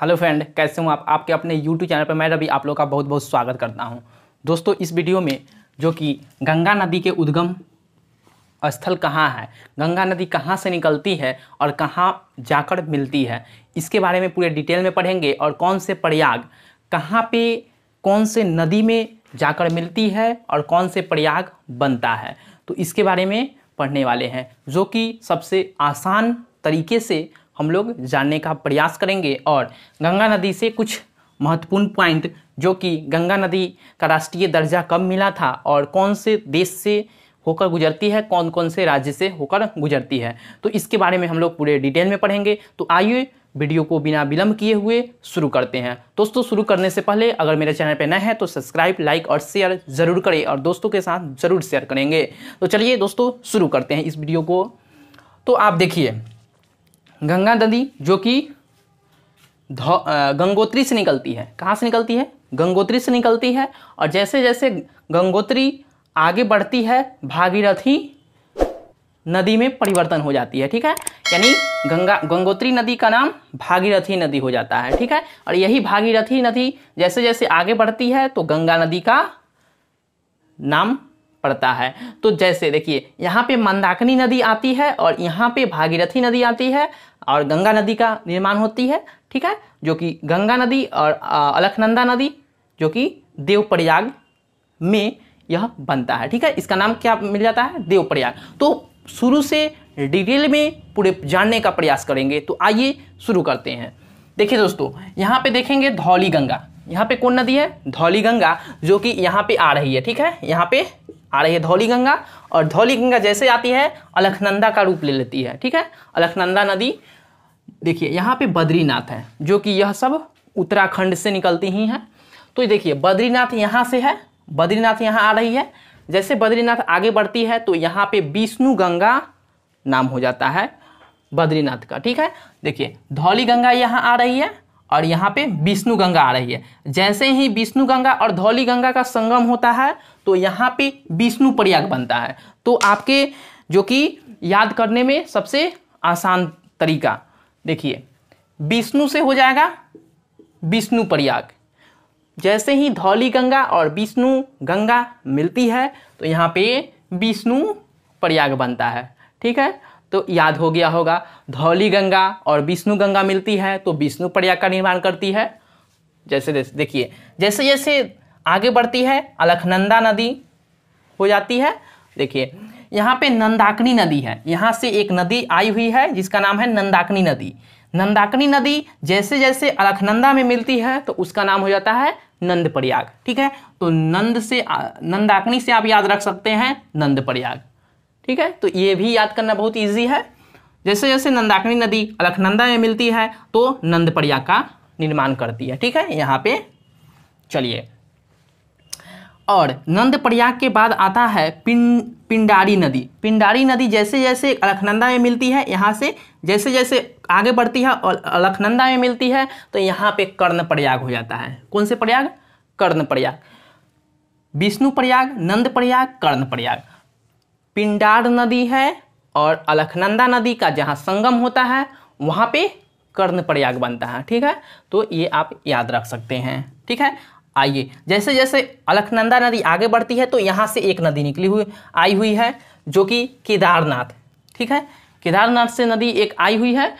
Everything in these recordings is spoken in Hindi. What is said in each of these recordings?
हेलो फ्रेंड कैसे हूँ आप आपके अपने यूट्यूब चैनल पर मैं रवि आप लोग का बहुत बहुत स्वागत करता हूँ दोस्तों इस वीडियो में जो कि गंगा नदी के उद्गम स्थल कहाँ है गंगा नदी कहाँ से निकलती है और कहाँ जाकर मिलती है इसके बारे में पूरे डिटेल में पढ़ेंगे और कौन से प्रयाग कहाँ पे कौन से नदी में जाकर मिलती है और कौन से प्रयाग बनता है तो इसके बारे में पढ़ने वाले हैं जो कि सबसे आसान तरीके से हम लोग जानने का प्रयास करेंगे और गंगा नदी से कुछ महत्वपूर्ण पॉइंट जो कि गंगा नदी का राष्ट्रीय दर्जा कब मिला था और कौन से देश से होकर गुजरती है कौन कौन से राज्य से होकर गुजरती है तो इसके बारे में हम लोग पूरे डिटेल में पढ़ेंगे तो आइए वीडियो को बिना विलंब किए हुए शुरू करते हैं दोस्तों शुरू करने से पहले अगर मेरे चैनल पर नए हैं तो सब्सक्राइब लाइक और शेयर ज़रूर करें और दोस्तों के साथ ज़रूर शेयर करेंगे तो चलिए दोस्तों शुरू करते हैं इस वीडियो को तो आप देखिए गंगा नदी जो कि गंगोत्री से निकलती है कहाँ से निकलती है गंगोत्री से निकलती है और जैसे जैसे गंगोत्री आगे बढ़ती है भागीरथी नदी में परिवर्तन हो जाती है ठीक है यानी गंगा गंगोत्री नदी का नाम भागीरथी नदी हो जाता है ठीक है और यही भागीरथी नदी जैसे जैसे आगे बढ़ती है तो गंगा नदी का नाम पड़ता है तो जैसे देखिए यहाँ पे मंदाकिनी नदी आती है और यहाँ पे भागीरथी नदी आती है और गंगा नदी का निर्माण होती है ठीक है जो कि गंगा नदी और अलखनंदा नदी जो कि देवप्रयाग में यह बनता है ठीक है इसका नाम क्या मिल जाता है देवप्रयाग तो शुरू से डिटेल में पूरे जानने का प्रयास करेंगे तो आइए शुरू करते हैं देखिए दोस्तों यहाँ पे देखेंगे धौली गंगा यहाँ पे कौन नदी है धौली गंगा जो कि यहाँ पे आ रही है ठीक है यहाँ पे आ रही है धौली गंगा और धौली गंगा जैसे आती है अलखनंदा का रूप ले लेती है ठीक है अलखनंदा नदी देखिए यहाँ पे बद्रीनाथ है जो कि यह सब उत्तराखंड से निकलती ही हैं तो देखिए बद्रीनाथ यहाँ से है बद्रीनाथ यहाँ आ रही है जैसे बद्रीनाथ आगे बढ़ती है तो यहाँ पे विष्णु गंगा नाम हो जाता है बद्रीनाथ का ठीक है देखिए धौली गंगा यहाँ आ रही है और यहाँ पे विष्णु गंगा आ रही है जैसे ही विष्णु गंगा और धौली गंगा का संगम होता है तो यहाँ पे विष्णु प्रयाग बनता है तो आपके जो कि याद करने में सबसे आसान तरीका देखिए विष्णु से हो जाएगा विष्णु प्रयाग जैसे ही धौली गंगा और विष्णु गंगा मिलती है तो यहाँ पे विष्णु प्रयाग बनता है ठीक है तो याद हो गया होगा धौली गंगा और विष्णु गंगा मिलती है तो विष्णु प्रयाग का निर्माण करती है जैसे जैसे देखिए जैसे जैसे आगे बढ़ती है अलखनंदा नदी हो जाती है देखिए यहाँ पे नंदाकनी नदी है यहाँ से एक नदी आई हुई है जिसका नाम है नंदाकनी नदी नंदाकनी नदी जैसे जैसे अलखनंदा में मिलती है तो उसका नाम हो जाता है नंद प्रयाग ठीक है तो नंद से नंदाकनी से आप याद रख सकते हैं नंद प्रयाग ठीक है तो ये भी याद करना बहुत ईजी है जैसे जैसे नंदाकिनी नदी अलखनंदा में मिलती है तो नंदप्रया का निर्माण करती है ठीक है यहाँ पे चलिए और प्रयाग के बाद आता है पिं पिंडारी नदी पिंडारी नदी जैसे जैसे अलखनंदा में मिलती है यहाँ से जैसे जैसे आगे बढ़ती है और अलखनंदा में मिलती है तो यहाँ पे कर्ण प्रयाग हो जाता है कौन से प्रयाग कर्ण प्रयाग विष्णु प्रयाग नंद प्रयाग कर्ण प्रयाग पिंडार नदी है और अलखनंदा नदी का जहाँ संगम होता है वहाँ पे कर्ण प्रयाग बनता है ठीक है तो ये आप याद रख सकते हैं ठीक है आइए जैसे जैसे अलखनंदा नदी आगे बढ़ती है तो यहाँ से एक नदी निकली हुई आई हुई है जो कि केदारनाथ ठीक है केदारनाथ से नदी एक आई हुई है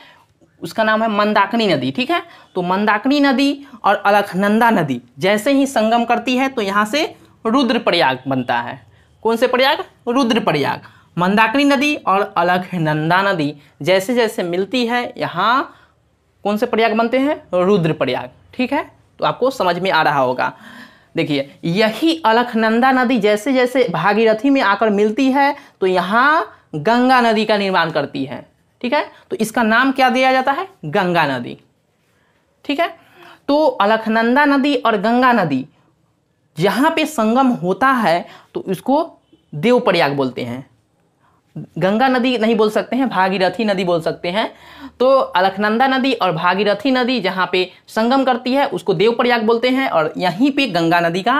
उसका नाम है मंदाकिनी नदी ठीक है तो मंदाकिनी नदी और अलखनंदा नदी जैसे ही संगम करती है तो यहाँ से रुद्रप्रयाग बनता है कौन से प्रयाग रुद्र प्रयाग मंदाकिनी नदी और अलखनंदा नदी जैसे जैसे मिलती है यहाँ कौन से प्रयाग बनते हैं रुद्र प्रयाग ठीक है तो आपको समझ में आ रहा होगा देखिए यही अलखनंदा नदी जैसे जैसे भागीरथी में आकर मिलती है तो यहाँ गंगा नदी का निर्माण करती है ठीक है तो इसका नाम क्या दिया जाता है गंगा नदी ठीक है तो अलखनंदा नदी और गंगा नदी जहाँ पे संगम होता है तो उसको देवप्रयाग बोलते हैं गंगा नदी नहीं बोल सकते हैं भागीरथी नदी बोल सकते हैं तो अलखनंदा नदी और भागीरथी नदी जहाँ पे संगम करती है उसको देवप्रयाग बोलते हैं और यहीं पे गंगा नदी का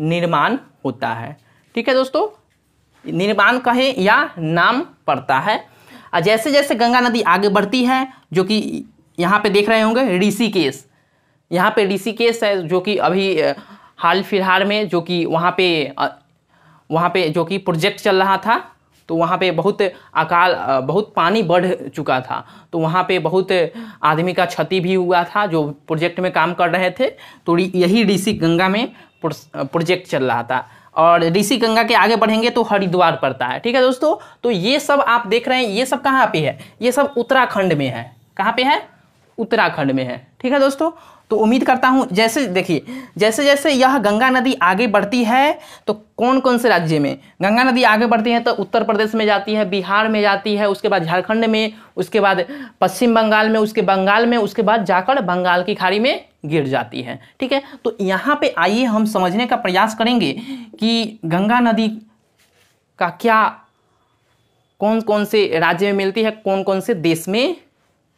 निर्माण होता है ठीक है दोस्तों निर्माण कहें या नाम पड़ता है और जैसे जैसे गंगा नदी आगे बढ़ती है जो कि यहाँ पे देख रहे होंगे ऋषिकेश यहाँ पे ऋषिकेश है जो कि अभी हाल फिलहाल में जो कि वहाँ पे वहाँ पे जो कि प्रोजेक्ट चल रहा था तो वहाँ पे बहुत अकाल बहुत पानी बढ़ चुका था तो वहाँ पे बहुत आदमी का क्षति भी हुआ था जो प्रोजेक्ट में काम कर रहे थे तो यही ऋषि गंगा में प्रोजेक्ट चल रहा था और ऋषि गंगा के आगे बढ़ेंगे तो हरिद्वार पड़ता है ठीक है दोस्तों तो ये सब आप देख रहे हैं ये सब कहाँ पे है ये सब उत्तराखंड में है कहाँ पे है उत्तराखंड में है ठीक है दोस्तों तो उम्मीद करता हूँ जैसे देखिए जैसे जैसे यह गंगा नदी आगे बढ़ती है तो कौन कौन से राज्य में गंगा नदी आगे बढ़ती है तो उत्तर प्रदेश में जाती है बिहार में जाती है उसके बाद झारखंड में उसके बाद पश्चिम बंगाल में उसके बंगाल में उसके बाद जाकर बंगाल की खाड़ी में गिर जाती है ठीक है तो यहाँ पर आइए हम समझने का प्रयास करेंगे कि गंगा नदी का क्या कौन कौन से राज्य में मिलती है कौन कौन से देश में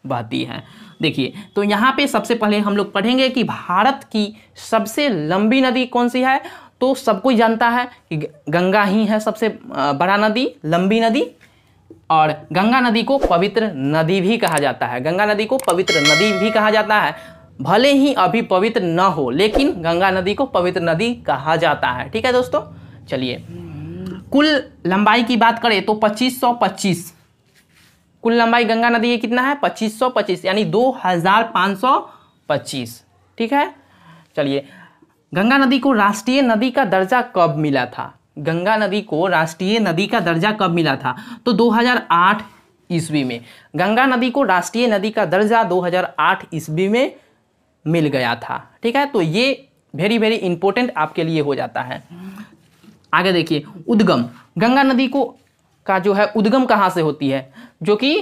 बहती है देखिए तो यहाँ पे सबसे पहले हम लोग पढ़ेंगे कि भारत की सबसे लंबी नदी कौन सी है तो सब कोई जानता है कि गंगा ही है सबसे बड़ा नदी लंबी नदी और गंगा नदी को पवित्र नदी भी कहा जाता है गंगा नदी को पवित्र नदी भी कहा जाता है भले ही अभी पवित्र न हो लेकिन गंगा नदी को पवित्र नदी कहा जाता है ठीक है दोस्तों चलिए कुल लंबाई की बात करें तो 2525 कुल लंबाई गंगा नदी की कितना है 2525 यानी 2525 ठीक है चलिए गंगा नदी को राष्ट्रीय नदी का दर्जा कब मिला था गंगा नदी को राष्ट्रीय नदी का दर्जा कब मिला था तो 2008 ईस्वी में गंगा नदी को राष्ट्रीय नदी का दर्जा 2008 ईस्वी में मिल गया था ठीक है तो ये वेरी वेरी इंपॉर्टेंट आपके लिए हो जाता है आगे देखिए उद्गम गंगा नदी को का जो है उद्गम कहाँ से होती है जो कि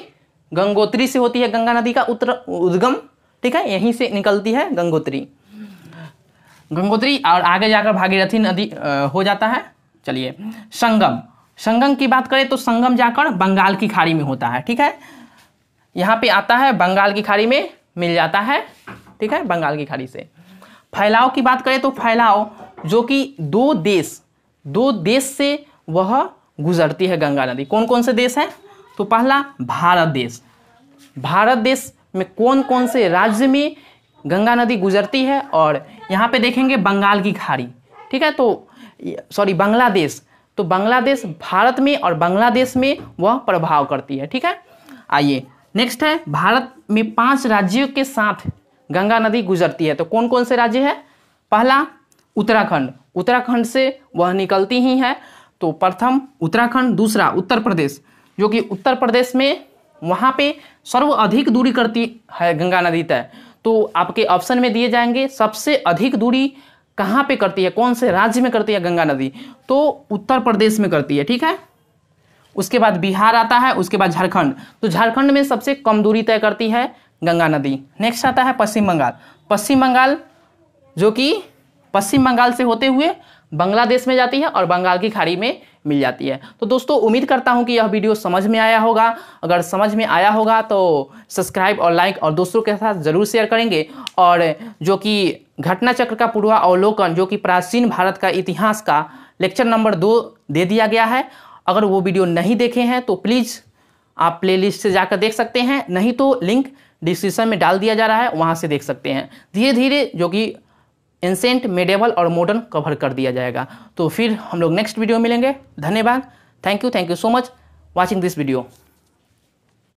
गंगोत्री से होती है गंगा नदी का उत्तर उद्गम ठीक है यहीं से निकलती है गंगोत्री गंगोत्री और आगे जाकर भागीरथी नदी हो जाता है चलिए संगम संगम की बात करें तो संगम जाकर बंगाल की खाड़ी में होता है ठीक है यहाँ पे आता है बंगाल की खाड़ी में मिल जाता है ठीक है बंगाल की खाड़ी से फैलाव की बात करें तो फैलाव जो कि दो देश दो देश से वह गुजरती है गंगा नदी कौन कौन से देश हैं तो पहला भारत देश भारत देश में कौन कौन से राज्य में गंगा नदी गुजरती है और यहाँ पे देखेंगे बंगाल की खाड़ी ठीक है तो सॉरी बांग्लादेश तो बांग्लादेश भारत में और बांग्लादेश में वह प्रभाव करती है ठीक है आइए नेक्स्ट है भारत में पांच राज्यों के साथ गंगा नदी गुजरती है तो कौन कौन से राज्य है पहला उत्तराखंड उत्तराखंड से वह निकलती ही है तो प्रथम उत्तराखंड दूसरा उत्तर प्रदेश जो कि उत्तर प्रदेश में वहाँ पे सर्व अधिक दूरी करती है गंगा नदी तय तो आपके ऑप्शन में दिए जाएंगे सबसे अधिक दूरी कहाँ पे करती है कौन से राज्य में करती है गंगा नदी तो उत्तर प्रदेश में करती है ठीक है उसके बाद बिहार आता है उसके बाद झारखंड तो झारखंड में सबसे कम दूरी तय करती है गंगा नदी नेक्स्ट आता है पश्चिम बंगाल पश्चिम बंगाल जो कि पश्चिम बंगाल से होते हुए बांग्लादेश में जाती है और बंगाल की खाड़ी में मिल जाती है तो दोस्तों उम्मीद करता हूँ कि यह वीडियो समझ में आया होगा अगर समझ में आया होगा तो सब्सक्राइब और लाइक और दोस्तों के साथ ज़रूर शेयर करेंगे और जो कि घटना चक्र का पूर्वा अवलोकन जो कि प्राचीन भारत का इतिहास का लेक्चर नंबर दो दे दिया गया है अगर वो वीडियो नहीं देखे हैं तो प्लीज़ आप प्ले से जाकर देख सकते हैं नहीं तो लिंक डिस्क्रिप्शन में डाल दिया जा रहा है वहाँ से देख सकते हैं धीरे धीरे जो कि एंसेंट मेडेबल और मॉडर्न कवर कर दिया जाएगा तो फिर हम लोग नेक्स्ट वीडियो मिलेंगे धन्यवाद thank you thank you so much watching this video